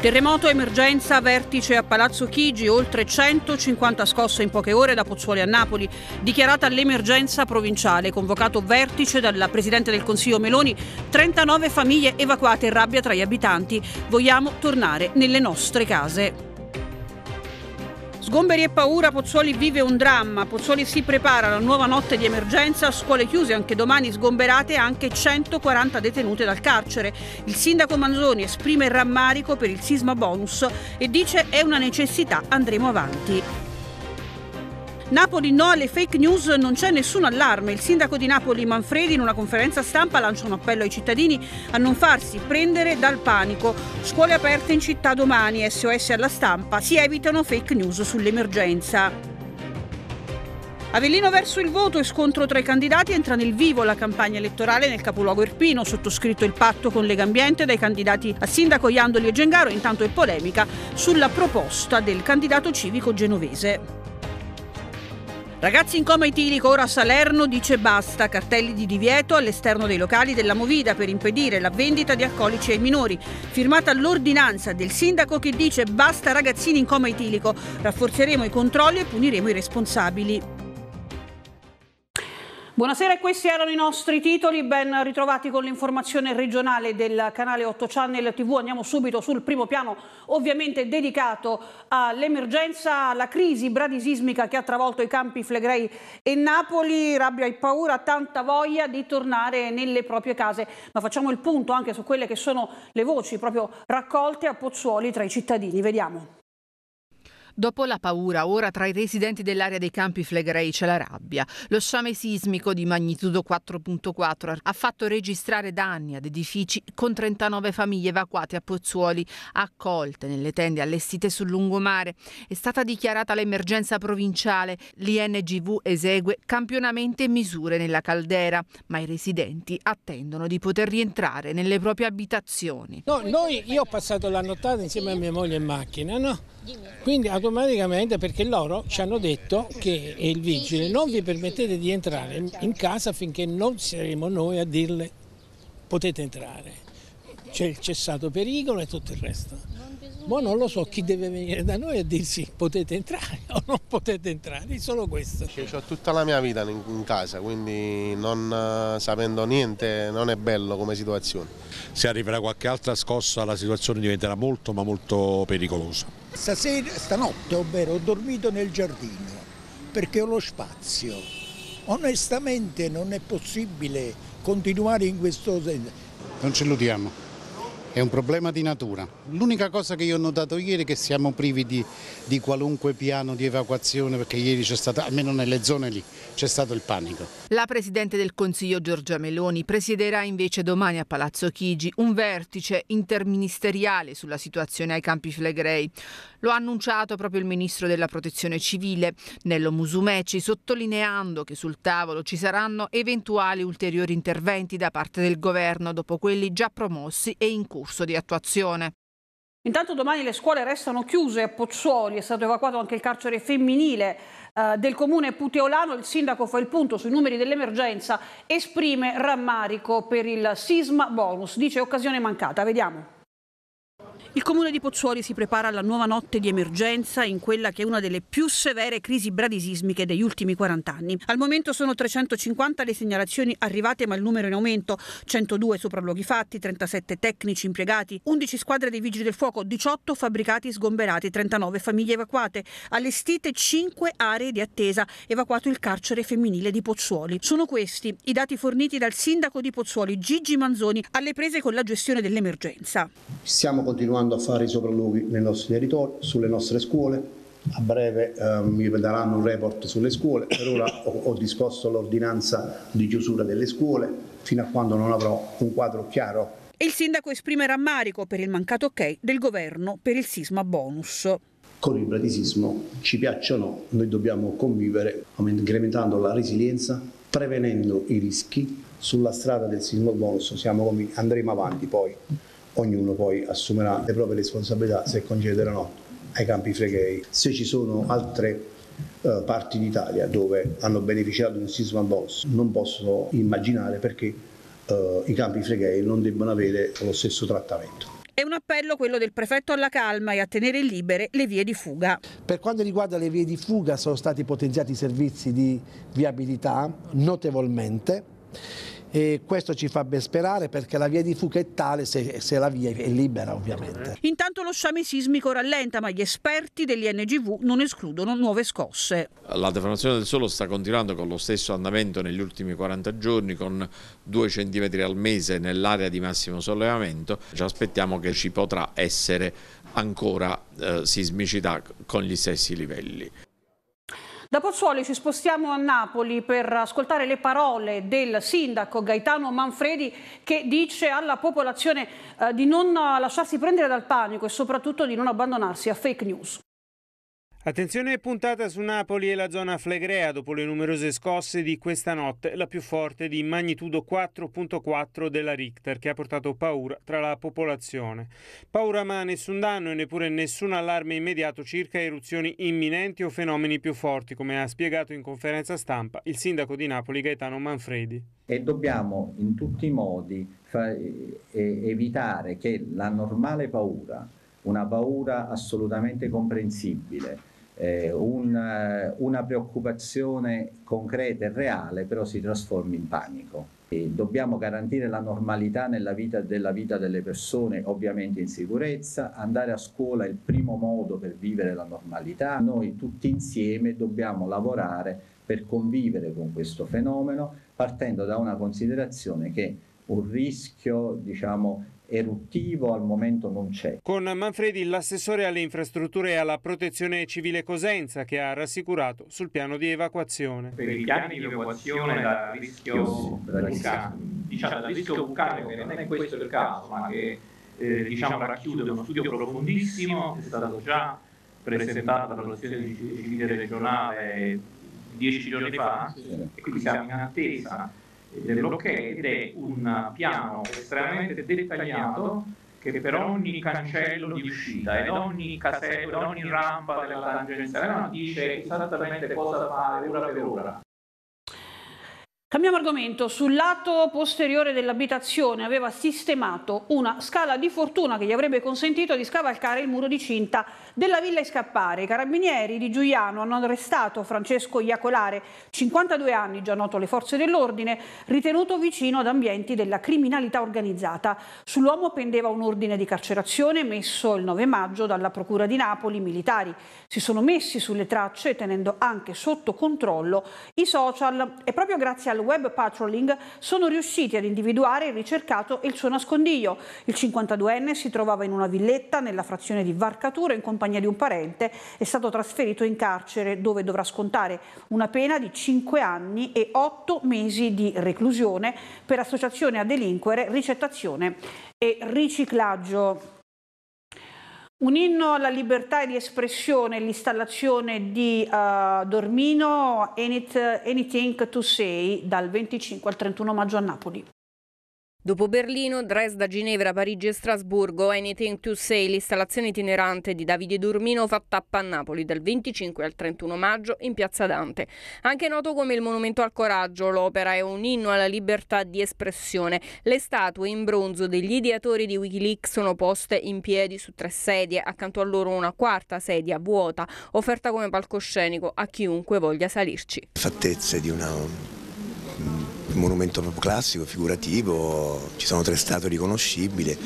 Terremoto, emergenza, vertice a Palazzo Chigi, oltre 150 scosse in poche ore da Pozzuoli a Napoli. Dichiarata l'emergenza provinciale, convocato vertice dalla Presidente del Consiglio Meloni, 39 famiglie evacuate, rabbia tra gli abitanti. Vogliamo tornare nelle nostre case. Sgomberi e paura, Pozzuoli vive un dramma. Pozzuoli si prepara alla nuova notte di emergenza, scuole chiuse anche domani, sgomberate anche 140 detenute dal carcere. Il sindaco Manzoni esprime il rammarico per il sisma bonus e dice è una necessità, andremo avanti. Napoli no alle fake news, non c'è nessun allarme. Il sindaco di Napoli Manfredi in una conferenza stampa lancia un appello ai cittadini a non farsi prendere dal panico. Scuole aperte in città domani, SOS alla stampa, si evitano fake news sull'emergenza. Avellino verso il voto e scontro tra i candidati entra nel vivo la campagna elettorale nel capoluogo Irpino, sottoscritto il patto con Legambiente dai candidati a sindaco Iandoli e Gengaro, intanto è polemica sulla proposta del candidato civico genovese. Ragazzi in coma etilico ora a Salerno dice basta, cartelli di divieto all'esterno dei locali della Movida per impedire la vendita di alcolici ai minori. Firmata l'ordinanza del sindaco che dice basta ragazzini in coma etilico, rafforzeremo i controlli e puniremo i responsabili. Buonasera, questi erano i nostri titoli, ben ritrovati con l'informazione regionale del canale 8 Channel TV. Andiamo subito sul primo piano, ovviamente dedicato all'emergenza, alla crisi bradisismica che ha travolto i campi Flegrei e Napoli. Rabbia e paura, tanta voglia di tornare nelle proprie case. Ma facciamo il punto anche su quelle che sono le voci proprio raccolte a Pozzuoli tra i cittadini. Vediamo. Dopo la paura, ora tra i residenti dell'area dei campi Flegrei c'è la rabbia. Lo sciame sismico di magnitudo 4.4 ha fatto registrare danni ad edifici con 39 famiglie evacuate a Pozzuoli, accolte nelle tende allestite sul lungomare. È stata dichiarata l'emergenza provinciale. L'INGV esegue campionamenti e misure nella caldera, ma i residenti attendono di poter rientrare nelle proprie abitazioni. No, noi, io ho passato la nottata insieme a mia moglie in macchina, no? Quindi, automaticamente perché loro ci hanno detto che il vigile non vi permettete di entrare in casa finché non saremo noi a dirle potete entrare. C'è il cessato pericolo e tutto il resto. Ma non lo so chi deve venire da noi a dirsi potete entrare o non potete entrare, è solo questo. Cioè, Ho tutta la mia vita in casa, quindi non eh, sapendo niente non è bello come situazione. Se arriverà qualche altra scossa la situazione diventerà molto ma molto pericolosa. Stasera, stanotte, ovvero, ho dormito nel giardino perché ho lo spazio. Onestamente non è possibile continuare in questo senso. Non ce lo diamo è un problema di natura. L'unica cosa che io ho notato ieri è che siamo privi di, di qualunque piano di evacuazione perché ieri c'è stato, almeno nelle zone lì, c'è stato il panico. La Presidente del Consiglio Giorgia Meloni presiederà invece domani a Palazzo Chigi un vertice interministeriale sulla situazione ai campi flegrei. Lo ha annunciato proprio il Ministro della Protezione Civile, Nello Musumeci, sottolineando che sul tavolo ci saranno eventuali ulteriori interventi da parte del Governo dopo quelli già promossi e in corso corso di attuazione. Intanto domani le scuole restano chiuse a Pozzuoli, è stato evacuato anche il carcere femminile eh, del comune puteolano, il sindaco fa il punto sui numeri dell'emergenza, esprime rammarico per il sisma bonus, dice occasione mancata, vediamo. Il comune di Pozzuoli si prepara alla nuova notte di emergenza in quella che è una delle più severe crisi bradisismiche degli ultimi 40 anni. Al momento sono 350 le segnalazioni arrivate ma il numero è in aumento, 102 sopralluoghi fatti, 37 tecnici impiegati, 11 squadre dei vigili del fuoco, 18 fabbricati sgomberati, 39 famiglie evacuate, allestite 5 aree di attesa, evacuato il carcere femminile di Pozzuoli. Sono questi i dati forniti dal sindaco di Pozzuoli Gigi Manzoni alle prese con la gestione dell'emergenza. Stiamo continuando continuando a fare i sopralluoghi nei nostri territori, sulle nostre scuole. A breve eh, mi daranno un report sulle scuole, per ora ho, ho disposto l'ordinanza di chiusura delle scuole fino a quando non avrò un quadro chiaro. Il sindaco esprime rammarico per il mancato ok del governo per il sisma bonus con il bradisismo, ci piaccia o no, noi dobbiamo convivere incrementando la resilienza, prevenendo i rischi. Sulla strada del sisma bonus siamo, andremo avanti poi ognuno poi assumerà le proprie responsabilità se concedere o no ai campi freghei. Se ci sono altre eh, parti d'Italia dove hanno beneficiato di un sisma boss, non posso immaginare perché eh, i campi freghei non debbano avere lo stesso trattamento. È un appello quello del prefetto alla calma e a tenere libere le vie di fuga. Per quanto riguarda le vie di fuga sono stati potenziati i servizi di viabilità notevolmente e questo ci fa ben sperare perché la via di fuga è tale se, se la via è libera ovviamente. Intanto lo sciame sismico rallenta ma gli esperti degli NGV non escludono nuove scosse. La deformazione del suolo sta continuando con lo stesso andamento negli ultimi 40 giorni con 2 cm al mese nell'area di massimo sollevamento. Ci aspettiamo che ci potrà essere ancora eh, sismicità con gli stessi livelli. Da Pozzuoli ci spostiamo a Napoli per ascoltare le parole del sindaco Gaetano Manfredi che dice alla popolazione eh, di non lasciarsi prendere dal panico e soprattutto di non abbandonarsi a fake news. Attenzione puntata su Napoli e la zona Flegrea dopo le numerose scosse di questa notte, la più forte di magnitudo 4.4 della Richter che ha portato paura tra la popolazione. Paura ma nessun danno e neppure nessun allarme immediato circa eruzioni imminenti o fenomeni più forti, come ha spiegato in conferenza stampa il sindaco di Napoli Gaetano Manfredi. E dobbiamo in tutti i modi eh, evitare che la normale paura, una paura assolutamente comprensibile, eh, un, eh, una preoccupazione concreta e reale però si trasformi in panico. E dobbiamo garantire la normalità nella vita, della vita delle persone, ovviamente in sicurezza, andare a scuola è il primo modo per vivere la normalità, noi tutti insieme dobbiamo lavorare per convivere con questo fenomeno partendo da una considerazione che un rischio diciamo, eruttivo al momento non c'è. Con Manfredi l'assessore alle infrastrutture e alla protezione civile Cosenza che ha rassicurato sul piano di evacuazione. Per i piani di evacuazione dal rischio vulcanico, diciamo dal rischio vulcanico che non è questo il caso, ma che eh, diciamo, racchiude uno studio profondissimo è stato già presentato dalla Protezione Civile Regionale dieci giorni fa e quindi siamo in attesa dell'ok ed è un piano estremamente dettagliato che per ogni cancello di uscita ed ogni casello, ogni rampa della tangenziale dice esattamente cosa fare ora per ora. Cambiamo argomento, sul lato posteriore dell'abitazione aveva sistemato una scala di fortuna che gli avrebbe consentito di scavalcare il muro di cinta della villa e scappare. I carabinieri di Giuliano hanno arrestato Francesco Iacolare, 52 anni, già noto alle forze dell'ordine, ritenuto vicino ad ambienti della criminalità organizzata. Sull'uomo pendeva un ordine di carcerazione emesso il 9 maggio dalla Procura di Napoli. I militari si sono messi sulle tracce tenendo anche sotto controllo i social e proprio grazie alla al web patrolling sono riusciti ad individuare il ricercato e il suo nascondiglio. Il 52enne si trovava in una villetta nella frazione di Varcatura in compagnia di un parente, è stato trasferito in carcere dove dovrà scontare una pena di 5 anni e 8 mesi di reclusione per associazione a delinquere, ricettazione e riciclaggio. Un inno alla libertà e di espressione, l'installazione di uh, Dormino Anything to Say dal 25 al 31 maggio a Napoli. Dopo Berlino, Dresda, Ginevra, Parigi e Strasburgo, Anything to Say, l'installazione itinerante di Davide Durmino fatta a Napoli dal 25 al 31 maggio in Piazza Dante. Anche noto come il Monumento al Coraggio, l'opera è un inno alla libertà di espressione. Le statue in bronzo degli ideatori di Wikileaks sono poste in piedi su tre sedie, accanto a loro una quarta sedia vuota, offerta come palcoscenico a chiunque voglia salirci. Fattezze di una un monumento proprio classico, figurativo, ci sono tre statue riconoscibili,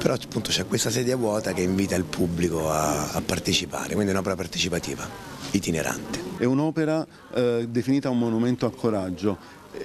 però appunto c'è questa sedia vuota che invita il pubblico a, a partecipare, quindi è un'opera partecipativa, itinerante. È un'opera eh, definita un monumento a coraggio.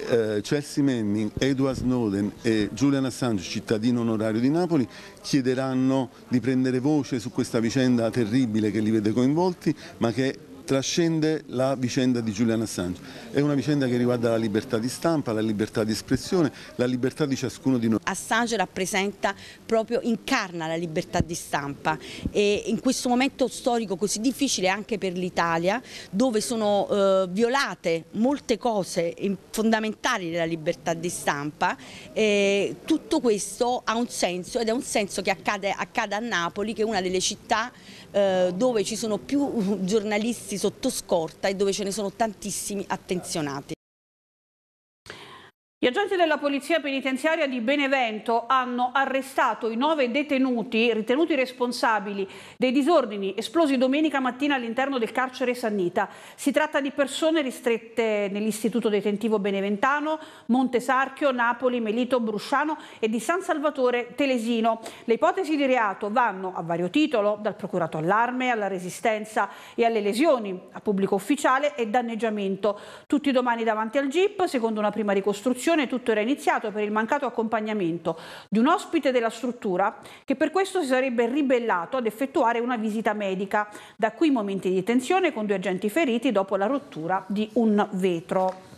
Eh, Chelsea Manning, Edward Snowden e Julian Assange, cittadino onorario di Napoli, chiederanno di prendere voce su questa vicenda terribile che li vede coinvolti, ma che trascende la vicenda di Julian Assange. È una vicenda che riguarda la libertà di stampa, la libertà di espressione, la libertà di ciascuno di noi. Assange rappresenta proprio, incarna la libertà di stampa e in questo momento storico così difficile anche per l'Italia, dove sono eh, violate molte cose fondamentali della libertà di stampa, eh, tutto questo ha un senso ed è un senso che accade, accade a Napoli, che è una delle città eh, dove ci sono più giornalisti sotto scorta e dove ce ne sono tantissimi attenzionati. Gli agenti della Polizia Penitenziaria di Benevento hanno arrestato i nove detenuti ritenuti responsabili dei disordini esplosi domenica mattina all'interno del carcere Sannita. Si tratta di persone ristrette nell'istituto detentivo beneventano, Montesarchio, Napoli, Melito, Brusciano e di San Salvatore Telesino. Le ipotesi di reato vanno a vario titolo, dal procurato allarme alla resistenza e alle lesioni a pubblico ufficiale e danneggiamento. Tutti domani davanti al GIP, secondo una prima ricostruzione discussione tutto era iniziato per il mancato accompagnamento di un ospite della struttura che per questo si sarebbe ribellato ad effettuare una visita medica, da qui momenti di tensione con due agenti feriti dopo la rottura di un vetro.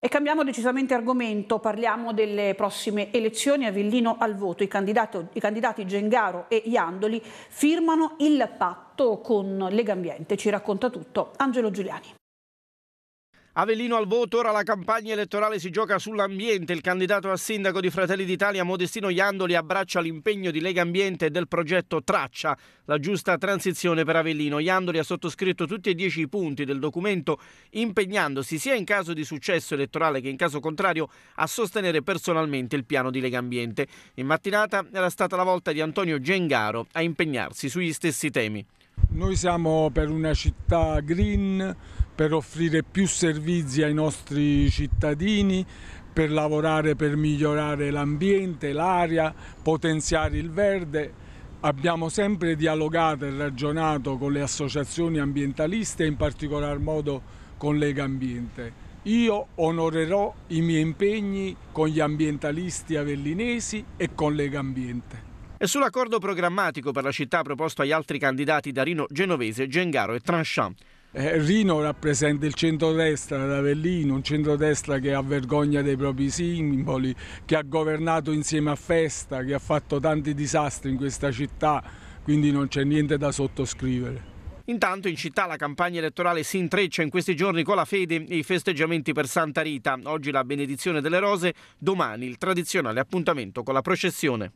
E cambiamo decisamente argomento, parliamo delle prossime elezioni a Villino al voto. I candidati, i candidati Gengaro e Iandoli firmano il patto con Legambiente, ci racconta tutto Angelo Giuliani. Avellino al voto, ora la campagna elettorale si gioca sull'ambiente. Il candidato a sindaco di Fratelli d'Italia, Modestino Iandoli, abbraccia l'impegno di Lega Ambiente e del progetto Traccia, la giusta transizione per Avellino. Iandoli ha sottoscritto tutti e dieci i punti del documento, impegnandosi sia in caso di successo elettorale che in caso contrario a sostenere personalmente il piano di Lega Ambiente. In mattinata era stata la volta di Antonio Gengaro a impegnarsi sugli stessi temi. Noi siamo per una città green, per offrire più servizi ai nostri cittadini, per lavorare per migliorare l'ambiente, l'aria, potenziare il verde. Abbiamo sempre dialogato e ragionato con le associazioni ambientaliste, in particolar modo con Lega Ambiente. Io onorerò i miei impegni con gli ambientalisti avellinesi e con Lega Ambiente. E sull'accordo programmatico per la città proposto agli altri candidati da Rino Genovese, Gengaro e Tranchant eh, Rino rappresenta il centrodestra ad Avellino, un centrodestra che ha vergogna dei propri simboli, che ha governato insieme a Festa, che ha fatto tanti disastri in questa città, quindi non c'è niente da sottoscrivere. Intanto in città la campagna elettorale si intreccia in questi giorni con la fede e i festeggiamenti per Santa Rita. Oggi la benedizione delle rose, domani il tradizionale appuntamento con la processione.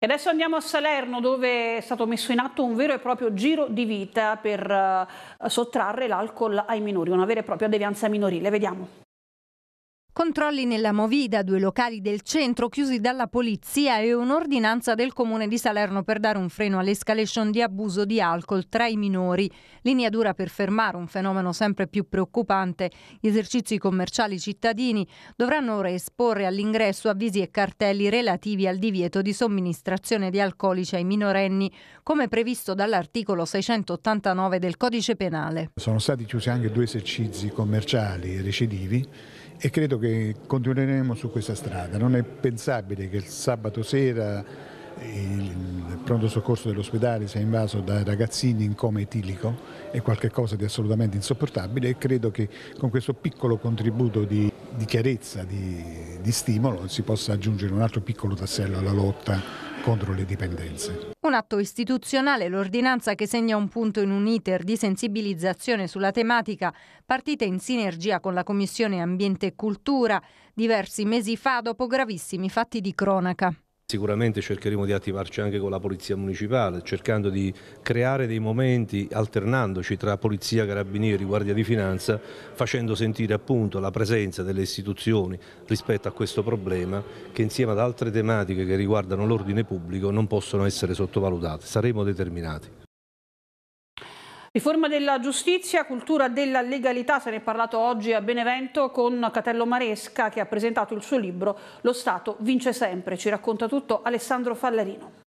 E adesso andiamo a Salerno dove è stato messo in atto un vero e proprio giro di vita per uh, sottrarre l'alcol ai minori, una vera e propria devianza minorile. Vediamo. Controlli nella Movida, due locali del centro chiusi dalla polizia e un'ordinanza del comune di Salerno per dare un freno all'escalation di abuso di alcol tra i minori. Linea dura per fermare un fenomeno sempre più preoccupante. Gli esercizi commerciali cittadini dovranno ora esporre all'ingresso avvisi e cartelli relativi al divieto di somministrazione di alcolici ai minorenni, come previsto dall'articolo 689 del codice penale. Sono stati chiusi anche due esercizi commerciali recidivi e credo che continueremo su questa strada. Non è pensabile che il sabato sera il pronto soccorso dell'ospedale sia invaso da ragazzini in coma etilico, è qualcosa di assolutamente insopportabile e credo che con questo piccolo contributo di, di chiarezza, di, di stimolo, si possa aggiungere un altro piccolo tassello alla lotta contro le dipendenze. Un atto istituzionale, l'ordinanza che segna un punto in un iter di sensibilizzazione sulla tematica, partita in sinergia con la Commissione Ambiente e Cultura diversi mesi fa dopo gravissimi fatti di cronaca. Sicuramente cercheremo di attivarci anche con la Polizia Municipale, cercando di creare dei momenti alternandoci tra Polizia, Carabinieri, Guardia di Finanza, facendo sentire appunto la presenza delle istituzioni rispetto a questo problema che insieme ad altre tematiche che riguardano l'ordine pubblico non possono essere sottovalutate. Saremo determinati. Riforma della giustizia, cultura della legalità, se ne è parlato oggi a Benevento con Catello Maresca che ha presentato il suo libro Lo Stato vince sempre. Ci racconta tutto Alessandro Fallarino.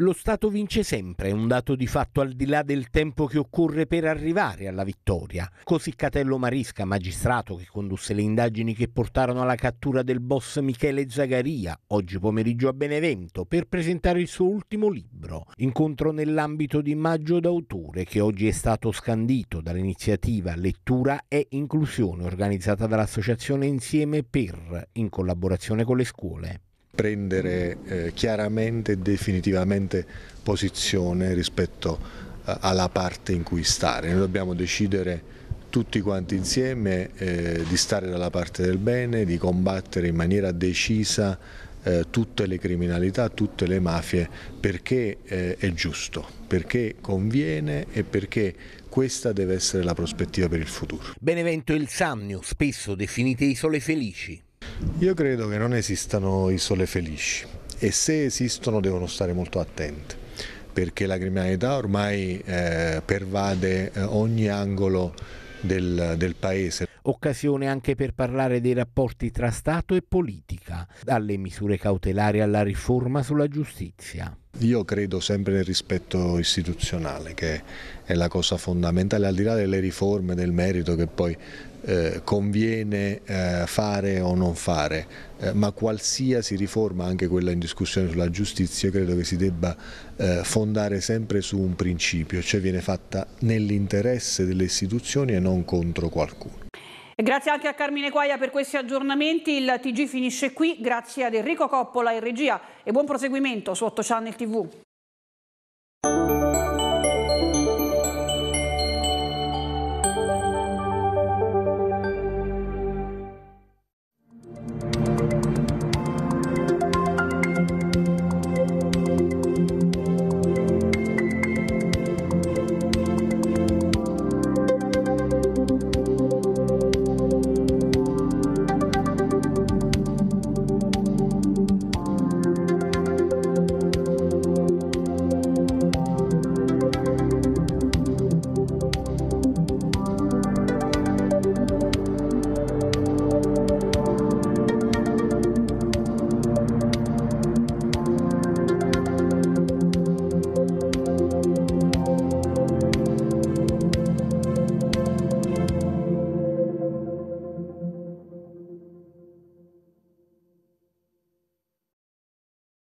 Lo Stato vince sempre, è un dato di fatto al di là del tempo che occorre per arrivare alla vittoria. Così Catello Marisca, magistrato che condusse le indagini che portarono alla cattura del boss Michele Zagaria, oggi pomeriggio a Benevento, per presentare il suo ultimo libro, Incontro nell'ambito di Maggio d'autore, che oggi è stato scandito dall'iniziativa Lettura e Inclusione organizzata dall'associazione Insieme per, in collaborazione con le scuole prendere eh, chiaramente e definitivamente posizione rispetto eh, alla parte in cui stare. Noi dobbiamo decidere tutti quanti insieme eh, di stare dalla parte del bene, di combattere in maniera decisa eh, tutte le criminalità, tutte le mafie, perché eh, è giusto, perché conviene e perché questa deve essere la prospettiva per il futuro. Benevento e il Samnio, spesso definite isole felici. Io credo che non esistano isole felici e se esistono devono stare molto attenti perché la criminalità ormai eh, pervade eh, ogni angolo del, del paese occasione anche per parlare dei rapporti tra Stato e politica, dalle misure cautelari alla riforma sulla giustizia. Io credo sempre nel rispetto istituzionale, che è la cosa fondamentale, al di là delle riforme, del merito che poi eh, conviene eh, fare o non fare, eh, ma qualsiasi riforma, anche quella in discussione sulla giustizia, credo che si debba fondare sempre su un principio, cioè viene fatta nell'interesse delle istituzioni e non contro qualcuno. Grazie anche a Carmine Quaia per questi aggiornamenti, il TG finisce qui, grazie ad Enrico Coppola in regia e buon proseguimento su 8 Channel TV.